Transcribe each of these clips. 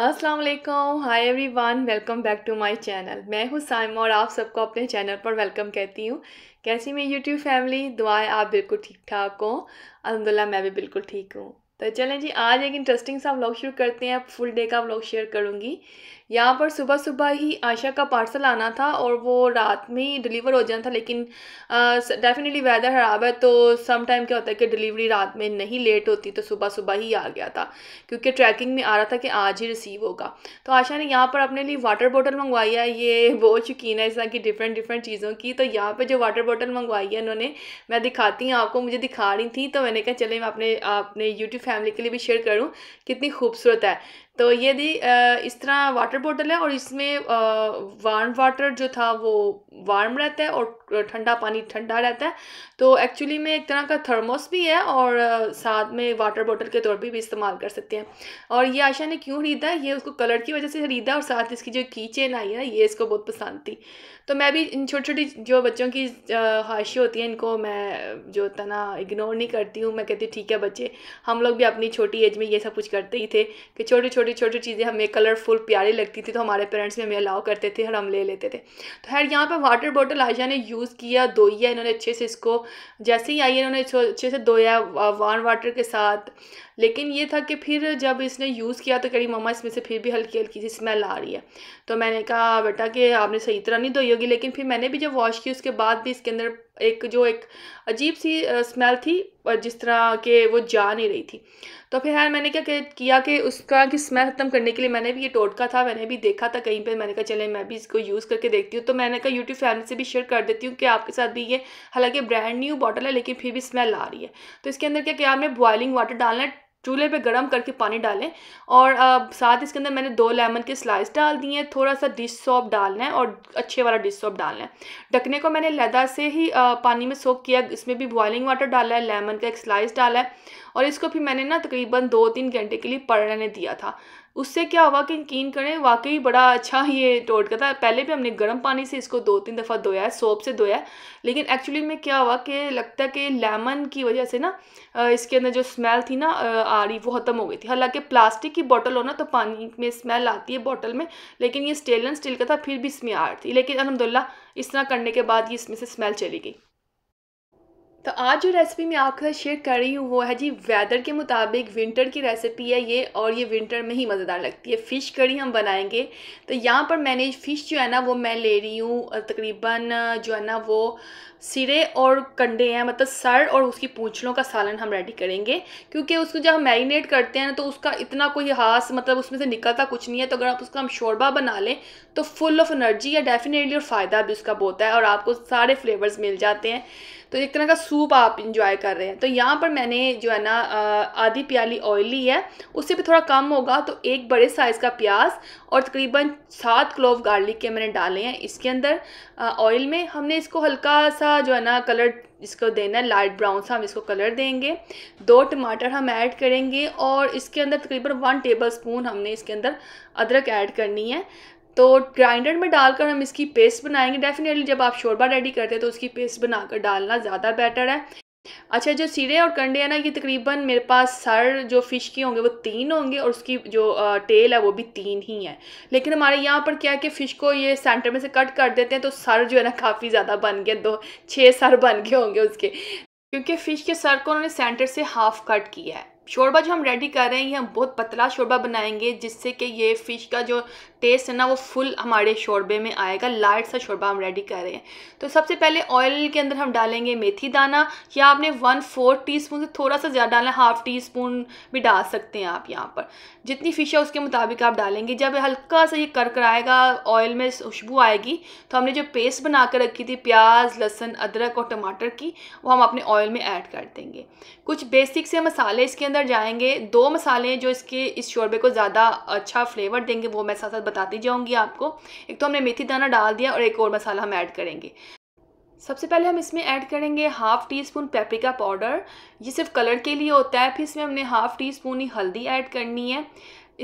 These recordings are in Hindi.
अस्सलाम वालेकुम hi everyone welcome back to my channel मैं हूँ साइमा और आप सबको अपने चैनल पर वेलकम कहती हूँ कैसी मेरी यूट्यूब फैमिली दुआएं आप बिल्कुल ठीक ठाक हो अलहमदिल्ला मैं भी बिल्कुल ठीक हूँ तो चलें जी आज एक इंटरेस्टिंग सा व्लॉग शुरू करते हैं फुल डे का व्लॉग शेयर करूँगी यहाँ पर सुबह सुबह ही आशा का पार्सल आना था और वो रात में ही डिलीवर हो जाना था लेकिन डेफिनेटली वेदर ख़राब है तो सम टाइम क्या होता है कि डिलीवरी रात में नहीं लेट होती तो सुबह सुबह ही आ गया था क्योंकि ट्रैकिंग में आ रहा था कि आज ही रिसीव होगा तो आशा ने यहाँ पर अपने लिए वाटर बॉटल मंगवाई है ये बहुत शौकीन है इस तरह की डिफरेंट डिफरेंट चीज़ों की तो यहाँ पर जो वाटर बॉटल मंगवाई है उन्होंने मैं दिखाती हूँ आपको मुझे दिखा रही थी तो मैंने कहा चले मैं अपने अपने यूट्यूब फैमिली के लिए भी शेयर करूँ कितनी खूबसूरत है तो ये दी इस तरह वाटर बॉटल है और इसमें वार्म वाटर जो था वो वार्म रहता है और ठंडा पानी ठंडा रहता है तो एक्चुअली में एक तरह का थर्मोस भी है और साथ में वाटर बॉटल के तौर पर भी इस्तेमाल कर सकते हैं और ये आशा ने क्यों खरीदा ये उसको कलर की वजह से खरीदा और साथ इसकी जो की चेन आई है ये इसको बहुत पसंद थी तो मैं भी इन छोटी छोटी जो बच्चों की ख्वाहिशें होती हैं इनको मैं जो होता ना इग्नोर नहीं करती हूँ मैं कहती हूँ ठीक है बच्चे हम लोग भी अपनी छोटी एज में ये सब कुछ करते ही थे कि छोटी छोटी छोटी चीज़ें हमें कलरफुल प्यारी लगती थी तो हमारे पेरेंट्स भी हमें अलाउ करते थे और हम ले लेते थे तो खैर यहाँ पर वाटर बॉटल आयशा ने यूज़ किया धोया इन्होंने अच्छे से इसको जैसे ही आई इन्होंने अच्छे से धोया वार्म वाटर के साथ लेकिन ये था कि फिर जब इसने यूज़ किया तो कह रही मम्मा इसमें से फिर भी हल्की हल्की सी स्मेल आ रही है तो मैंने कहा बेटा कि आपने सही तरह नहीं धोई होगी लेकिन फिर मैंने भी जब वॉश की उसके बाद भी इसके अंदर एक जो एक अजीब सी स्मेल थी जिस तरह के वो जा नहीं रही थी तो फिर यार मैंने क्या किया कि उसका कि स्मेल ख़त्म करने के लिए मैंने भी ये टोटका था मैंने भी देखा था कहीं पे मैंने कहा चले मैं भी इसको यूज़ करके देखती हूँ तो मैंने कहा यूट्यूब फैमिली से भी शेयर कर देती हूँ कि आपके साथ भी ये हालांकि ब्रांड न्यू बॉटल है लेकिन फिर भी स्मेल आ रही है तो इसके अंदर क्या किया आपने बॉयलिंग वाटर डालना है चूल्हे पे गरम करके पानी डालें और आ, साथ इसके अंदर मैंने दो लेमन के स्लाइस डाल दिए हैं थोड़ा सा डिश सॉप डालना है और अच्छे वाला डिश सॉप डालना है ढकने को मैंने लदा से ही आ, पानी में सोक किया इसमें भी बॉइलिंग वाटर डाला है लेमन का एक स्लाइस डाला है और इसको भी मैंने ना तकरीबन दो तीन घंटे के लिए पड़ने दिया था उससे क्या हुआ कि यकीन करें वाकई बड़ा अच्छा ये टोटका था पहले भी हमने गर्म पानी से इसको दो तीन दफ़ा धोया है सोप से धोया है लेकिन एक्चुअली में क्या हुआ कि लगता है कि लेमन की वजह से ना इसके अंदर जो स्मेल थी ना आ रही वो ख़त्म हो गई थी हालांकि प्लास्टिक की बॉटल हो ना तो पानी में स्मेल आती है बॉटल में लेकिन ये स्टेनलेस स्टील का था फिर भी इसमें आ रही थी लेकिन अलहमदिल्ला इस तरह करने के बाद ये इसमें से स्मेल चली गई तो आज जो रेसिपी मैं आपके साथ शेयर कर रही हूँ वो है जी वेदर के मुताबिक विंटर की रेसिपी है ये और ये विंटर में ही मज़ेदार लगती है फ़िश कड़ी हम बनाएंगे तो यहाँ पर मैंने फ़िश जो है ना वो मैं ले रही हूँ तकरीबन जो है ना वो सिरे और कंडे हैं मतलब सर और उसकी पूछलों का सालन हम रेडी करेंगे क्योंकि उसको जब हम मैरिनेट करते हैं ना तो उसका इतना कोई हास मतलब उसमें से निकलता कुछ नहीं है तो अगर आप उसका हम शोरबा बना लें तो फुल ऑफ एनर्जी या डेफिनेटली और फ़ायदा भी उसका बहुत है और आपको सारे फ्लेवर्स मिल जाते हैं तो एक तरह का सूप आप इंजॉय कर रहे हैं तो यहाँ पर मैंने जो है ना आधी प्याली ऑयल ली है उससे भी थोड़ा कम होगा तो एक बड़े साइज़ का प्याज और तकरीबन सात क्लोव गार्लिक के मैंने डाले हैं इसके अंदर ऑयल में हमने इसको हल्का सा सा जो है ना कलर इसको देना है लाइट ब्राउन सा हम इसको कलर देंगे दो टमाटर हम ऐड करेंगे और इसके अंदर तकरीबन वन टेबल स्पून हमने इसके अंदर अदरक ऐड करनी है तो ग्राइंडर में डालकर हम इसकी पेस्ट बनाएंगे डेफिनेटली जब आप शोरबा रेडी करते हैं तो उसकी पेस्ट बनाकर डालना ज़्यादा बेटर है अच्छा जो सिरे और कंडे है ना ये तकरीबन मेरे पास सर जो फ़िश के होंगे वो तीन होंगे और उसकी जो टेल है वो भी तीन ही है लेकिन हमारे यहाँ पर क्या है कि फ़िश को ये सेंटर में से कट कर देते हैं तो सर जो है ना काफ़ी ज़्यादा बन गए दो छः सर बन गए होंगे उसके क्योंकि फ़िश के सर को उन्होंने सेंटर से हाफ़ कट किया है शोरबा जो हम रेडी कर रहे हैं ये हम बहुत पतला शोरबा बनाएंगे जिससे कि ये फ़िश का जो टेस्ट है ना वो फुल हमारे शोरबे में आएगा लाइट सा शोरबा हम रेडी कर रहे हैं तो सबसे पहले ऑयल के अंदर हम डालेंगे मेथी दाना या आपने वन फोर्थ टी स्पून से थोड़ा सा ज़्यादा डालना हाफ़ टी स्पून भी डाल सकते हैं आप यहाँ पर जितनी फ़िश है उसके मुताबिक आप डालेंगे जब हल्का सा ये कर आएगा ऑयल में खुशबू आएगी तो हमने जो पेस्ट बना कर रखी थी प्याज लहसुन अदरक और टमाटर की वो हम अपने ऑयल में ऐड कर देंगे कुछ बेसिक से मसाले इसके अंदर जाएंगे दो मसाले जो इसके इस शोरबे को ज़्यादा अच्छा फ्लेवर देंगे वो मैं साथ साथ बताती जाऊँगी आपको एक तो हमने मेथी दाना डाल दिया और एक और मसाला हम ऐड करेंगे सबसे पहले हम इसमें ऐड करेंगे half teaspoon paprika powder ये सिर्फ कलर के लिए होता है फिर इसमें हमने हाफ़ टी स्पून ही हल्दी ऐड करनी है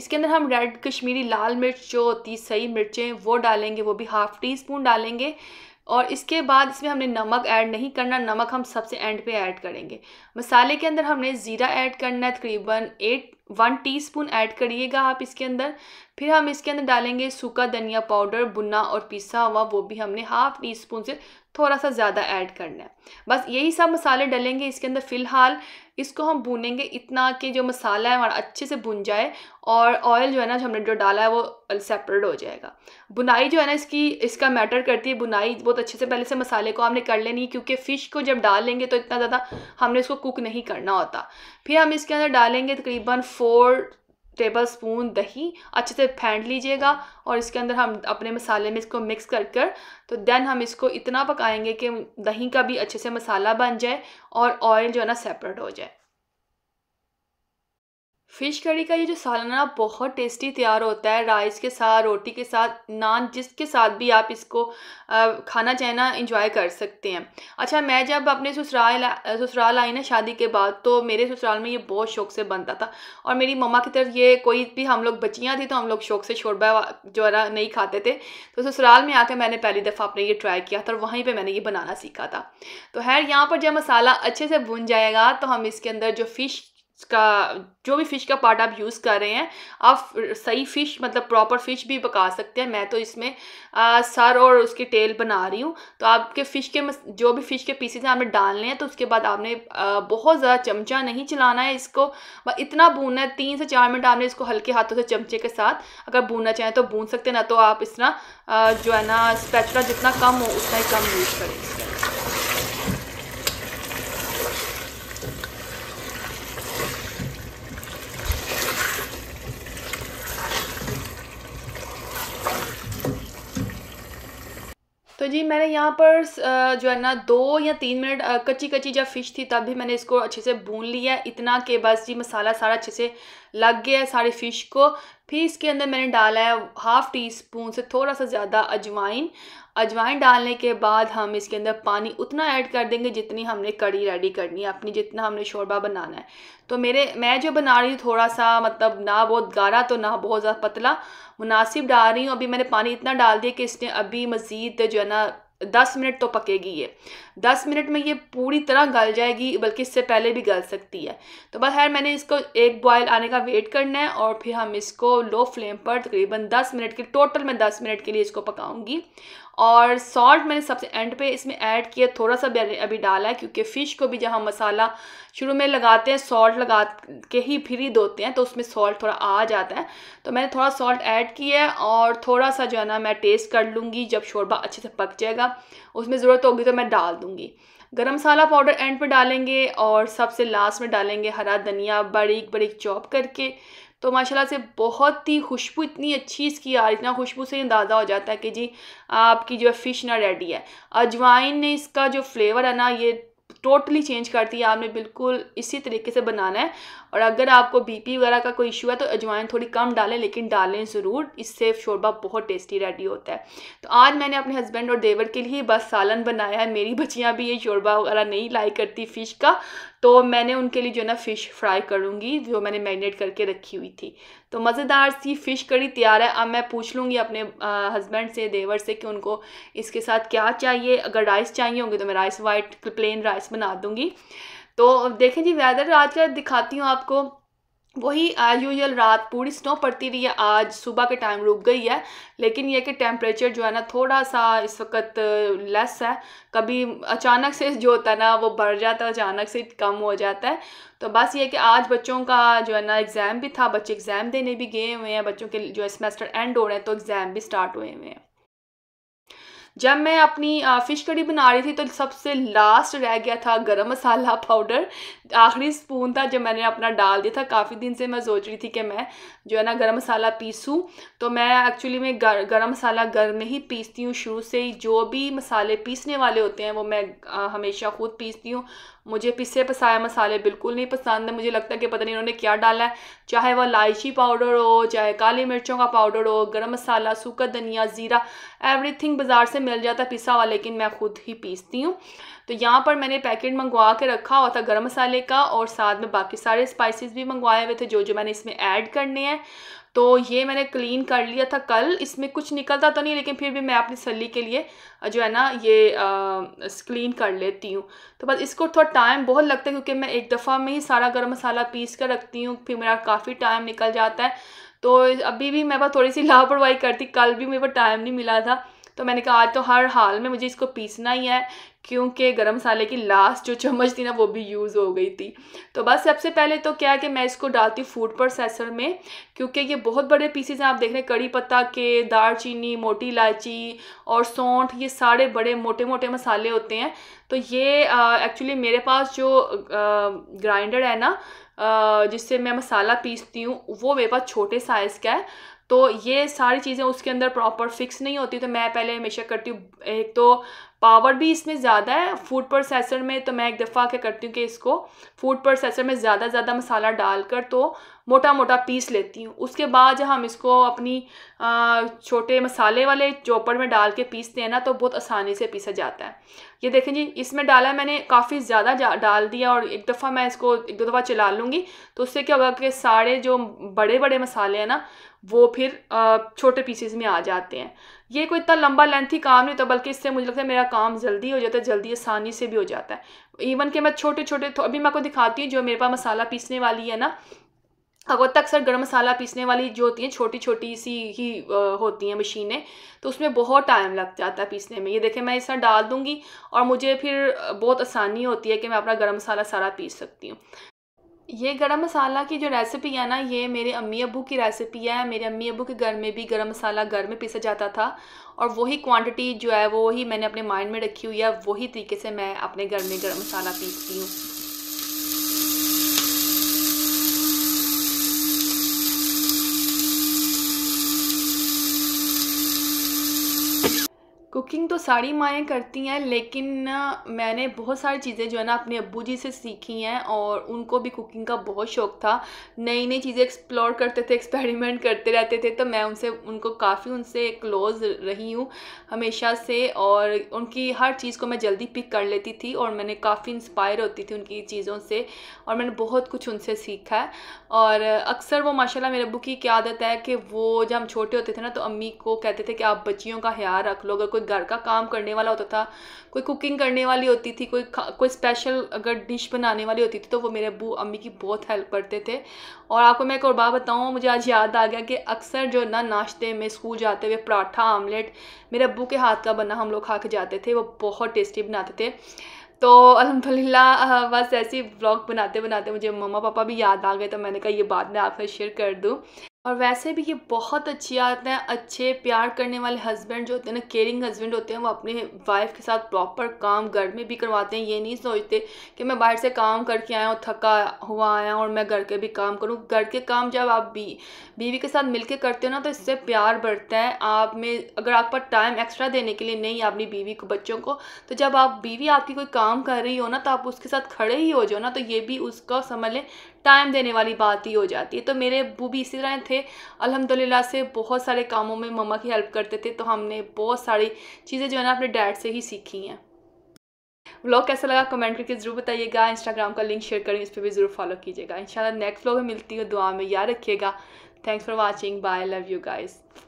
इसके अंदर हम रेड कश्मीरी लाल मिर्च जो होती है सही मिर्चें वो डालेंगे वो भी हाफ़ टी स्पून डालेंगे और इसके बाद इसमें हमने नमक ऐड नहीं करना नमक हम सबसे एंड पे ऐड करेंगे मसाले के अंदर हमने ज़ीरा ऐड करना है तकरीबन एट वन स्पून ऐड करिएगा आप इसके अंदर फिर हम इसके अंदर डालेंगे सूखा धनिया पाउडर बुना और पिसा हुआ वो भी हमने हाफ टी स्पून से थोड़ा सा ज़्यादा ऐड करना है बस यही सब मसाले डालेंगे इसके अंदर फ़िलहाल इसको हम भूनेंगे इतना कि जो मसाला है हमारा अच्छे से भुन जाए और ऑयल जो है ना जो हमने जो डाला है वो सेपरेट हो जाएगा बुनाई जो है ना इसकी इसका मैटर करती है बुनाई बहुत अच्छे से पहले से मसाले को हमने कर लेनी है क्योंकि फ़िश को जब डाल लेंगे तो इतना ज़्यादा हमने इसको कुक नहीं करना होता फिर हम इसके अंदर डालेंगे तकरीबन फोर टेबल स्पून दही अच्छे से फेंट लीजिएगा और इसके अंदर हम अपने मसाले में इसको मिक्स कर कर तो देन हम इसको इतना पकाएंगे कि दही का भी अच्छे से मसाला बन जाए और ऑयल जो है ना सेपरेट हो जाए फ़िश कड़ी का ये जो सालाना बहुत टेस्टी तैयार होता है राइस के साथ रोटी के साथ नान जिसके साथ भी आप इसको खाना चाहना इंजॉय कर सकते हैं अच्छा मैं जब अपने ससुराल ससुराल आई ना शादी के बाद तो मेरे ससुराल में ये बहुत शौक से बनता था और मेरी मम्मा की तरफ ये कोई भी हम लोग बच्चियाँ थी तो हम लोग शौक से शोरबा जो है ना नहीं खाते थे तो ससुराल में आकर मैंने पहली दफ़ा अपने ये ट्राई किया था और वहीं पर मैंने ये बनाना सीखा था तो खैर यहाँ पर जब मसाला अच्छे से भुन जाएगा तो हम इसके अंदर जो फ़िश का जो भी फ़िश का पार्ट आप यूज़ कर रहे हैं आप सही फ़िश मतलब प्रॉपर फ़िश भी पका सकते हैं मैं तो इसमें आ, सर और उसकी टेल बना रही हूँ तो आपके फ़िश के जो भी फ़िश के पीसेज हैं आपने डालने हैं तो उसके बाद आपने आ, बहुत ज़्यादा चमचा नहीं चलाना है इसको इतना भूनना है तीन से चार मिनट आपने इसको हल्के हाथों से चमचे के साथ अगर भूनना चाहें तो भून सकते हैं ना तो आप इस तरह जो है ना स्पैचुला जितना कम हो उतना ही कम यूज़ करें तो जी मैंने यहाँ पर जो है ना दो या तीन मिनट कच्ची कच्ची जब फ़िश थी तब भी मैंने इसको अच्छे से भून लिया इतना कि बस जी मसाला सारा अच्छे से लग गया है सारी फ़िश को फिर इसके अंदर मैंने डाला है हाफ़ टी स्पून से थोड़ा सा ज़्यादा अजवाइन अजवाइन डालने के बाद हम इसके अंदर पानी उतना ऐड कर देंगे जितनी हमने कड़ी रेडी करनी है अपनी जितना हमने शोरबा बनाना है तो मेरे मैं जो बना रही हूँ थोड़ा सा मतलब ना बहुत गाढ़ा तो ना बहुत ज़्यादा पतला मुनासिब डाल रही हूँ अभी मैंने पानी इतना डाल दिया कि इसने अभी मज़ीद जो है ना दस मिनट तो पकेगी ये दस मिनट में ये पूरी तरह गल जाएगी बल्कि इससे पहले भी गल सकती है तो बस खैर मैंने इसको एक बॉयल आने का वेट करना है और फिर हम इसको लो फ्लेम पर तकरीबन दस मिनट के टोटल मैं दस मिनट के लिए इसको पकाऊंगी और सॉल्ट मैंने सबसे एंड पे इसमें ऐड किया थोड़ा सा अभी डाला है क्योंकि फ़िश को भी जहाँ मसाला शुरू में लगाते हैं सॉल्ट लगा के ही फिर ही धोते हैं तो उसमें सॉल्ट थोड़ा आ जाता है तो मैंने थोड़ा सॉल्ट ऐड किया है और थोड़ा सा जो है ना मैं टेस्ट कर लूँगी जब शोरबा अच्छे से पक जाएगा उसमें ज़रूरत होगी तो मैं डाल दूँगी गरम मसाला पाउडर एंड पे डालेंगे और सबसे लास्ट में डालेंगे हरा धनिया बारीक बारीक चॉप करके तो माशाल्लाह से बहुत ही खुशबू इतनी अच्छी इसकी आ रही इतना खुशबू से अंदाज़ा हो जाता है कि जी आपकी जो है फ़िश ना रेडी है अजवाइन ने इसका जो फ्लेवर है ना ये टोटली चेंज करती है आपने बिल्कुल इसी तरीके से बनाना है और अगर आपको बीपी वगैरह का कोई इशू है तो अजवाइन थोड़ी कम डालें लेकिन डालें ज़रूर इससे शोरबा बहुत टेस्टी रेडी होता है तो आज मैंने अपने हस्बैंड और देवर के लिए बस सालन बनाया है मेरी बच्चियाँ भी ये शोरबा वगैरह नहीं लाई करती फ़िश का तो मैंने उनके लिए जो है ना फ़िश फ्राई करूँगी जो मैंने मैरिनेट करके रखी हुई थी तो मज़ेदार सी फ़िश कड़ी तैयार है अब मैं पूछ लूँगी अपने हस्बैंड से देवर से कि उनको इसके साथ क्या चाहिए अगर राइस चाहिए होंगे तो मैं राइस वाइट प्लेन राइस बना दूँगी तो देखें जी वेदर आज का दिखाती हूँ आपको वही यूजल रात पूरी स्नो पड़ती रही है आज सुबह के टाइम रुक गई है लेकिन यह कि टेम्परेचर जो है ना थोड़ा सा इस वक्त लेस है कभी अचानक से जो होता है ना वो बढ़ जाता है अचानक से कम हो जाता है तो बस ये कि आज बच्चों का जो है ना एग्ज़ाम भी था बच्चे एग्ज़ाम देने भी गए हुए हैं बच्चों के जो है सेमेस्टर एंड हो रहे हैं तो एग्ज़ाम भी स्टार्ट हुए हुए हैं जब मैं अपनी फ़िश कड़ी बना रही थी तो सबसे लास्ट रह गया था गरम मसाला पाउडर आखिरी स्पून था जब मैंने अपना डाल दिया था काफ़ी दिन से मैं सोच रही थी कि मैं जो है ना गरम मसाला पीसूँ तो मैं एक्चुअली में गर, गरम मसाला घर में ही पीसती हूँ शुरू से ही जो भी मसाले पीसने वाले होते हैं वो मैं आ, हमेशा ख़ुद पीसती हूँ मुझे पिसे पसाया मसाले बिल्कुल नहीं पसंद है मुझे लगता है कि पता नहीं उन्होंने क्या डाला है चाहे वह इलायची पाउडर हो चाहे काली मिर्चों का पाउडर हो गरम मसाला सूखा धनिया ज़ीरा एवरीथिंग बाज़ार से मिल जाता है पिसा हुआ लेकिन मैं ख़ुद ही पीसती हूँ तो यहाँ पर मैंने पैकेट मंगवा के रखा हुआ था गर्म मसाले का और साथ में बाकी सारे स्पाइसेस भी मंगवाए हुए थे जो जो मैंने इसमें ऐड करने हैं तो ये मैंने क्लीन कर लिया था कल इसमें कुछ निकलता तो नहीं लेकिन फिर भी मैं अपनी सली के लिए जो है ना ये आ, क्लीन कर लेती हूँ तो बस इसको थोड़ा टाइम बहुत लगता है क्योंकि मैं एक दफ़ा में ही सारा गर्म मसाला पीस कर रखती हूँ फिर मेरा काफ़ी टाइम निकल जाता है तो अभी भी मैं बस थोड़ी सी लापरवाही करती कल भी मेरे पर टाइम नहीं मिला था तो मैंने कहा आज तो हर हाल में मुझे इसको पीसना ही है क्योंकि गरम मसाले की लास्ट जो चम्मच थी ना वो भी यूज़ हो गई थी तो बस सबसे पहले तो क्या है कि मैं इसको डालती हूँ फूड प्रोसेसर में क्योंकि ये बहुत बड़े पीसेज हैं आप देख रहे हैं कड़ी पत्ता के दालचीनी मोटी इलायची और सौंठ ये सारे बड़े मोटे मोटे मसाले होते हैं तो ये एक्चुअली मेरे पास जो ग्राइंडर है ना जिससे मैं मसाला पीसती हूँ वो मेरे पास छोटे साइज़ का है तो ये सारी चीज़ें उसके अंदर प्रॉपर फिक्स नहीं होती तो मैं पहले हमेशा करती हूँ एक तो पावर भी इसमें ज़्यादा है फूड प्रोसेसर में तो मैं एक दफ़ा क्या करती हूँ कि इसको फूड प्रोसेसर में ज़्यादा ज़्यादा मसाला डालकर तो मोटा मोटा पीस लेती हूँ उसके बाद जब हम इसको अपनी छोटे मसाले वाले चॉपर में डाल के पीसते हैं ना तो बहुत आसानी से पीसा जाता है ये देखें जी इसमें डाला मैंने काफ़ी ज़्यादा डाल दिया और एक दफ़ा मैं इसको एक दो दफ़ा चला लूँगी तो उससे क्या होगा कि सारे जो बड़े बड़े मसाले हैं ना वो फिर छोटे पीसेस में आ जाते हैं ये कोई इतना लंबा लेंथी काम नहीं होता बल्कि इससे मुझे लगता है मेरा काम जल्दी हो जाता है जल्दी आसानी से भी हो जाता है इवन कि मैं छोटे छोटे तो अभी मैं आपको दिखाती हूँ जो मेरे पास मसाला पीसने वाली है ना अगर तक सर गर्म मसाला पीसने वाली जो होती हैं छोटी छोटी सी ही होती हैं मशीनें तो उसमें बहुत टाइम लग जाता है पीसने में ये देखें मैं इस डाल दूँगी और मुझे फिर बहुत आसानी होती है कि मैं अपना गर्म मसाला सारा पीस सकती हूँ ये गरम मसाला की जो रेसिपी है ना ये मेरे अम्मी अबू की रेसिपी है मेरे अम्मी अबू के घर में भी गरम मसाला घर में पीसा जाता था और वही क्वांटिटी जो है वो ही मैंने अपने माइंड में रखी हुई है वही तरीके से मैं अपने घर में गरम मसाला पीसती हूँ कुकिंग तो सारी माएँ करती हैं लेकिन मैंने बहुत सारी चीज़ें जो है ना अपने अबू जी से सीखी हैं और उनको भी कुकिंग का बहुत शौक़ था नई नई चीज़ें एक्सप्लोर करते थे एक्सपेरिमेंट करते रहते थे तो मैं उनसे उनको काफ़ी उनसे क्लोज़ रही हूँ हमेशा से और उनकी हर चीज़ को मैं जल्दी पिक कर लेती थी और मैंने काफ़ी इंस्पायर होती थी उनकी चीज़ों से और मैंने बहुत कुछ उनसे सीखा है और अक्सर वो माशाल्लाह मेरे अबू की क्या आदत है कि वो जब हम छोटे होते थे ना तो अम्मी को कहते थे कि आप बच्चियों का ख्याल रख लो अगर कोई घर का काम करने वाला होता था कोई कुकिंग करने वाली होती थी कोई कोई स्पेशल अगर डिश बनाने वाली होती थी तो वो मेरे अबू अम्मी की बहुत हेल्प करते थे और आपको मैं एक और बात बताऊँ मुझे आज याद आ गया कि अक्सर जो ना नाश्ते में स्कूल जाते हुए पराठा आमलेट मेरे अबू के हाथ का बना हम लोग खा के जाते थे वो बहुत टेस्टी बनाते थे तो अलहमदिल्ला बस ऐसी ब्लॉग बनाते बनाते मुझे मम्मा पापा भी याद आ गए तो मैंने कहा ये बात मैं आपसे शेयर कर दूँ और वैसे भी ये बहुत अच्छी आदत है अच्छे प्यार करने वाले हस्बैंड जो होते हैं ना केयरिंग हस्बैंड होते हैं वो अपने वाइफ के साथ प्रॉपर काम घर में भी करवाते हैं ये नहीं सोचते कि मैं बाहर से काम करके आया हूँ थका हुआ आया हूँ और मैं घर के भी काम करूँ घर के काम जब आप बी बीवी के साथ मिलकर करते हो ना तो इससे प्यार बढ़ता है आप में अगर आप पर टाइम एक्स्ट्रा देने के लिए नहीं अपनी बीवी को बच्चों को तो जब आप बीवी आपकी कोई काम कर रही हो ना तो आप उसके साथ खड़े ही हो जाओ ना तो ये भी उसका समझ लें टाइम देने वाली बात ही हो जाती है तो मेरे अबू भी इसी तरह थे अलहमदिल्ला से बहुत सारे कामों में मम्मा की हेल्प करते थे तो हमने बहुत सारी चीज़ें जो है ना अपने डैड से ही सीखी हैं व्लॉग कैसा लगा कमेंट करके ज़रूर बताइएगा इंस्टाग्राम का लिंक शेयर करेंगे इस पर भी ज़रूर फॉलो कीजिएगा इंशाल्लाह नेक्स्ट व्लॉग में मिलती है दुआ में याद रखिएगा thanks for watching bye love you guys